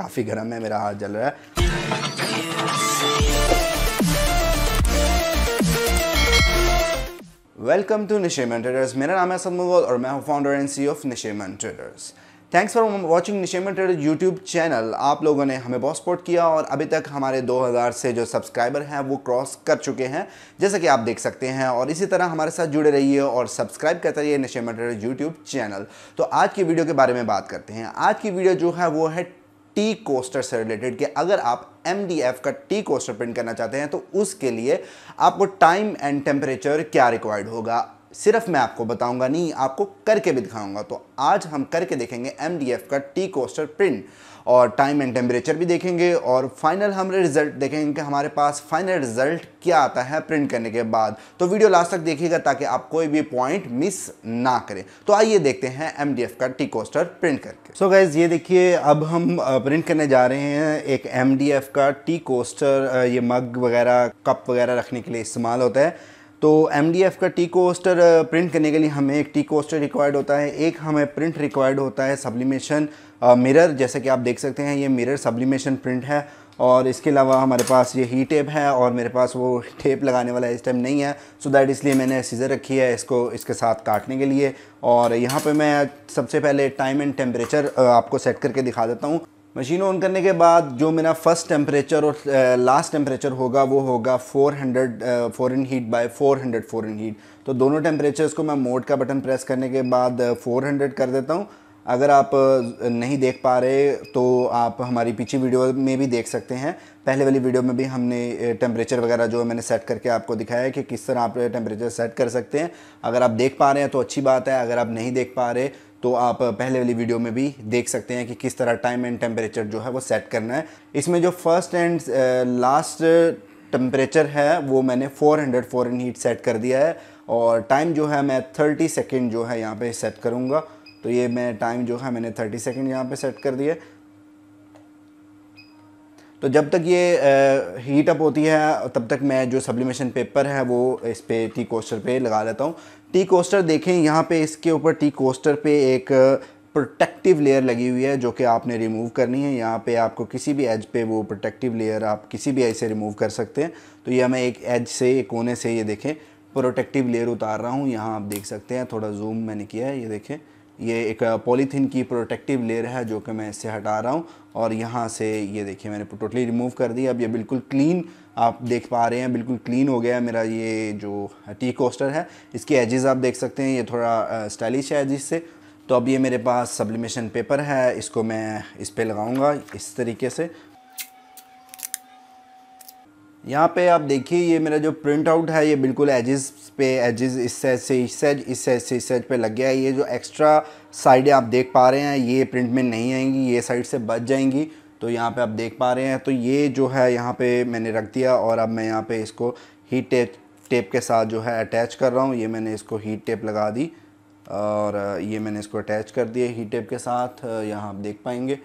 काफ़ी गर्म है मेरा हाथ जल रहा है वेलकम टू निशेमन ट्रेडर्स मेरा नाम है असद मुगल और मैं हूँ founder and C of Nisheman traders thanks for watching Nisheman trader YouTube channel आप लोगों ने हमें बहुत सपोर्ट किया और अभी तक हमारे 2000 से जो सब्सक्राइबर हैं वो क्रॉस कर चुके हैं जैसा कि आप देख सकते हैं और इसी तरह हमारे साथ जुड़े रहिए और सब्सक्राइब करते रहिए निशेमन ट्रेडर यूट्यूब चैनल तो आज की वीडियो के बारे में बात करते हैं आज की वीडियो जो है वो है टी कोस्टर से रिलेटेड कि अगर आप एम का टी कोस्टर प्रिंट करना चाहते हैं तो उसके लिए आपको टाइम एंड टेम्परेचर क्या रिक्वायर्ड होगा सिर्फ मैं आपको बताऊंगा नहीं आपको करके भी दिखाऊंगा तो आज हम करके देखेंगे एम का टी कोस्टर प्रिंट और टाइम एंड टेम्परेचर भी देखेंगे और फाइनल हम रिज़ल्ट देखेंगे कि हमारे पास फाइनल रिज़ल्ट क्या आता है प्रिंट करने के बाद तो वीडियो लास्ट तक देखिएगा ताकि आप कोई भी पॉइंट मिस ना करें तो आइए देखते हैं एम का टी कोस्टर प्रिंट करके सो so गैज़ ये देखिए अब हम प्रिंट करने जा रहे हैं एक एम का टी कोस्टर ये मग वगैरह कप वगैरह रखने के लिए इस्तेमाल होता है तो एम का टी कोस्टर प्रिंट करने के लिए हमें एक टी कोस्टर रिक्वायर्ड होता है एक हमें प्रिंट रिक्वायर्ड होता है सब्लिमेशन मिरर जैसे कि आप देख सकते हैं ये मिरर सब्लिमेशन प्रिंट है और इसके अलावा हमारे पास ये ही टेप है और मेरे पास वो टेप लगाने वाला इस टाइम नहीं है सो दैट इसलिए मैंने सीज़र रखी है इसको इसके साथ काटने के लिए और यहाँ पे मैं सबसे पहले टाइम एंड टेम्परेचर आपको सेट करके दिखा देता हूँ मशीन ऑन करने के बाद जो मेरा फर्स्ट टेम्परेचर और लास्ट टेम्परेचर होगा वो होगा 400 hundred in heat by 400 hundred in heat तो दोनों टेम्परेचर्स को मैं मोड का बटन प्रेस करने के बाद 400 कर देता हूँ अगर आप नहीं देख पा रहे तो आप हमारी पीछे वीडियो में भी देख सकते हैं पहले वाली वीडियो में भी हमने टेम्परेचर वगैरह जो है मैंने सेट करके आपको दिखाया है कि किस तरह आप टेम्परेचर सेट कर सकते हैं अगर आप देख पा रहे हैं तो अच्छी बात है अगर आप नहीं देख पा रहे तो आप पहले वाली वीडियो में भी देख सकते हैं कि किस तरह टाइम एंड टेम्परेचर जो है वो सेट करना है इसमें जो फर्स्ट एंड लास्ट टेम्परेचर है वो मैंने 400 हंड्रेड फॉरन हीट सेट कर दिया है और टाइम जो है मैं 30 सेकेंड जो है यहाँ पे सेट करूँगा तो ये मैं टाइम जो है मैंने 30 सेकेंड यहाँ पे सेट कर दिया तो जब तक ये हीट अप होती है तब तक मैं जो सब्लिमेशन पेपर है वो इस पर टी कोस्टर पे लगा लेता हूँ टी कोस्टर देखें यहाँ पे इसके ऊपर टी कोस्टर पे एक प्रोटेक्टिव लेयर लगी हुई है जो कि आपने रिमूव करनी है यहाँ पे आपको किसी भी एज पे वो प्रोटेक्टिव लेयर आप किसी भी एज से रिमूव कर सकते हैं तो यह मैं एक एज से एक कोने से ये देखें प्रोटेक्टिव लेयर उतार रहा हूँ यहाँ आप देख सकते हैं थोड़ा जूम मैंने किया है ये देखें ये एक पॉलीथीन की प्रोटेक्टिव लेयर है जो कि मैं इससे हटा रहा हूँ और यहाँ से ये देखिए मैंने टोटली रिमूव कर दिया अब ये बिल्कुल क्लीन आप देख पा रहे हैं बिल्कुल क्लीन हो गया है मेरा ये जो टी कोस्टर है इसके एजेस आप देख सकते हैं ये थोड़ा स्टाइलिश है एजिस से तो अब ये मेरे पास सब्लिमेशन पेपर है इसको मैं इस पर लगाऊँगा इस तरीके से यहाँ पे आप देखिए ये मेरा जो प्रिंट आउट है ये बिल्कुल एजेस पे एजेस इस साइड से इस साइड इस साइड से इस साइड पे लग गया है ये जो एक्स्ट्रा साइडें आप देख पा रहे हैं ये प्रिंट में नहीं आएंगी ये साइड से बच जाएंगी तो यहाँ पे आप देख पा रहे हैं तो ये जो है यहाँ पे मैंने रख दिया और अब मैं यहाँ पे इसको हीट टेप टेप के साथ जो है अटैच कर रहा हूँ ये मैंने इसको हीट टेप लगा दी और ये मैंने इसको अटैच कर दिया हीट टेप के साथ यहाँ आप देख पाएंगे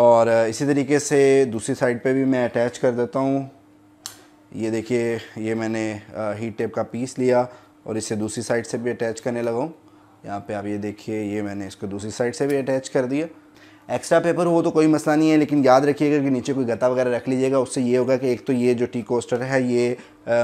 और इसी तरीके से दूसरी साइड पे भी मैं अटैच कर देता हूँ ये देखिए ये मैंने हीट टेप का पीस लिया और इसे दूसरी साइड से भी अटैच करने लगाऊँ यहाँ पे आप ये देखिए ये मैंने इसको दूसरी साइड से भी अटैच कर दिया एक्स्ट्रा पेपर हो तो कोई मसला नहीं है लेकिन याद रखिएगा कि नीचे कोई गत्ता वगैरह रख लीजिएगा उससे ये होगा कि एक तो ये जो टी कोस्टर है ये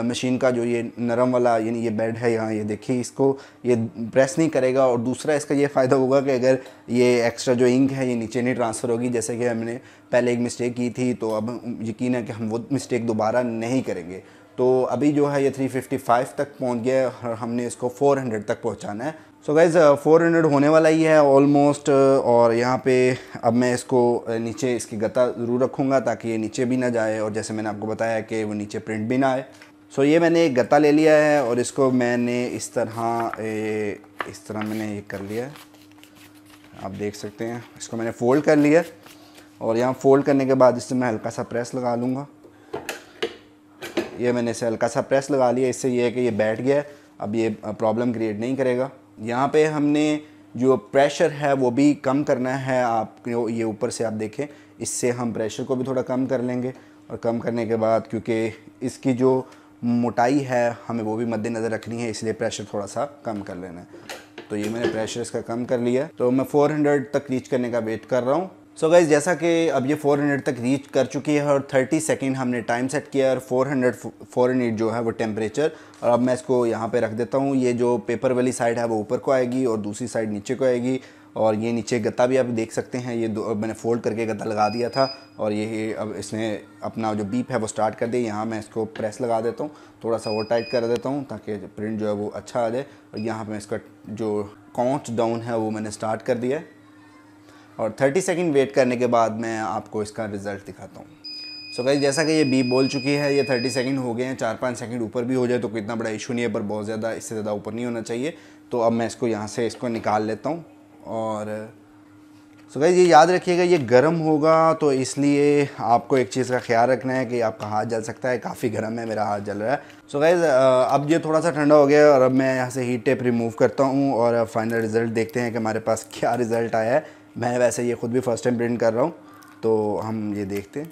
मशीन का जो ये नरम वाला यानी ये बेड है यहाँ ये देखिए इसको ये प्रेस नहीं करेगा और दूसरा इसका ये फ़ायदा होगा कि अगर ये एक्स्ट्रा जो इंक है ये नीचे नहीं ट्रांसफ़र होगी जैसे कि हमने पहले एक मिस्टेक की थी तो अब यकीन है कि हम वो मिस्टेक दोबारा नहीं करेंगे तो अभी जो है ये 355 तक पहुंच गया और हमने इसको 400 तक पहुंचाना है सो so गाइज़ 400 uh, होने वाला ही है ऑलमोस्ट uh, और यहाँ पे अब मैं इसको uh, नीचे इसकी गता ज़रूर रखूँगा ताकि ये नीचे भी ना जाए और जैसे मैंने आपको बताया कि वो नीचे प्रिंट भी ना आए सो so ये मैंने एक गता ले लिया है और इसको मैंने इस तरह ए, इस तरह मैंने ये कर लिया आप देख सकते हैं इसको मैंने फ़ोल्ड कर लिया और यहाँ फ़ोल्ड करने के बाद इससे मैं हल्का सा प्रेस लगा लूँगा ये मैंने इसे हल्का सा प्रेस लगा लिया इससे ये है कि ये बैठ गया अब ये प्रॉब्लम क्रिएट नहीं करेगा यहाँ पे हमने जो प्रेशर है वो भी कम करना है आप ये ऊपर से आप देखें इससे हम प्रेशर को भी थोड़ा कम कर लेंगे और कम करने के बाद क्योंकि इसकी जो मोटाई है हमें वो भी मद्देनज़र रखनी है इसलिए प्रेशर थोड़ा सा कम कर लेना है तो ये मैंने प्रेशर इसका कम कर लिया तो मैं 400 तक रीच करने का वेट कर रहा हूँ सो so गाइज़ जैसा कि अब ये 400 तक रीच कर चुकी है और 30 सेकेंड हमने टाइम सेट किया और 400 हंड्रेड जो है वो टेम्परेचर और अब मैं इसको यहाँ पे रख देता हूँ ये जो पेपर वाली साइड है वो ऊपर को आएगी और दूसरी साइड नीचे को आएगी और ये नीचे गत्ता भी आप देख सकते हैं ये दो मैंने फ़ोल्ड करके गत्ता लगा दिया था और ये अब इसने अपना जो बीप है वो स्टार्ट कर दिया यहाँ मैं इसको प्रेस लगा देता हूँ थोड़ा सा वो टाइट कर देता हूँ ताकि प्रिंट जो है वो अच्छा आ जाए और यहाँ पर इसका जो काउंट डाउन है वो मैंने स्टार्ट कर दिया है और 30 सेकंड वेट करने के बाद मैं आपको इसका रिज़ल्ट दिखाता हूँ सो गई गाइज जैसा कि ये बी बोल चुकी है ये 30 सेकंड हो गए हैं चार पाँच सेकंड ऊपर भी हो जाए तो कितना बड़ा इशू नहीं है पर बहुत ज़्यादा इससे ज़्यादा ऊपर नहीं होना चाहिए तो अब मैं इसको यहाँ से इसको निकाल लेता हूँ और सो so गाइज ये याद रखिएगा ये गर्म होगा तो इसलिए आपको एक चीज़ का ख्याल रखना है कि आपका हाथ जल सकता है काफ़ी गर्म है मेरा हाथ जल रहा है सो so गाइज अब ये थोड़ा सा ठंडा हो गया और अब मैं यहाँ से हीट टेप रिमूव करता हूँ और फाइनल रिज़ल्ट देखते हैं कि हमारे पास क्या रिज़ल्ट आया है मैंने वैसे ये ख़ुद भी फ़र्स्ट टाइम प्रिंट कर रहा हूँ तो हम ये देखते हैं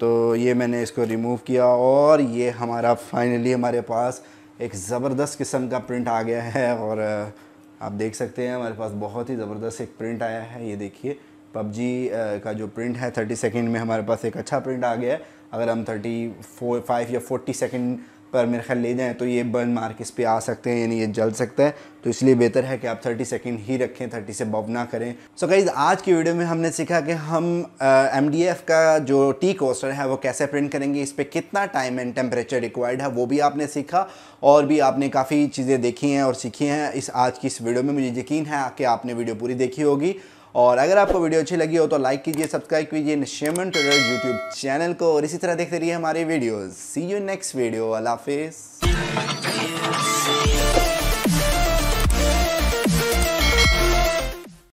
तो ये मैंने इसको रिमूव किया और ये हमारा फाइनली हमारे पास एक ज़बरदस्त किस्म का प्रिंट आ गया है और आप देख सकते हैं हमारे पास बहुत ही ज़बरदस्त एक प्रिंट आया है ये देखिए पबजी का जो प्रिंट है थर्टी सेकेंड में हमारे पास एक अच्छा प्रिंट आ गया है अगर हम थर्टी फोर फाइव या फोर्टी सेकेंड पर मेरे ख्याल ले जाएँ तो ये बर्न मार्क इस पर आ सकते हैं यानी ये जल सकता है तो इसलिए बेहतर है कि आप 30 सेकेंड ही रखें 30 से बब ना करें सो so गाइज आज की वीडियो में हमने सीखा कि हम एम uh, का जो टी कोस्टर है वो कैसे प्रिंट करेंगे इस पर कितना टाइम एंड टेम्परेचर रिक्वायर्ड है वो भी आपने सीखा और भी आपने काफ़ी चीज़ें देखी हैं और सीखी हैं इस आज की इस वीडियो में मुझे यकीन है कि आपने वीडियो पूरी देखी होगी और अगर आपको वीडियो अच्छी लगी हो तो लाइक कीजिए सब्सक्राइब कीजिए शेमन ट्रेलर यूट्यूब चैनल को और इसी तरह देखते रहिए हमारे videos see you next video अल्लाफि हाफिज़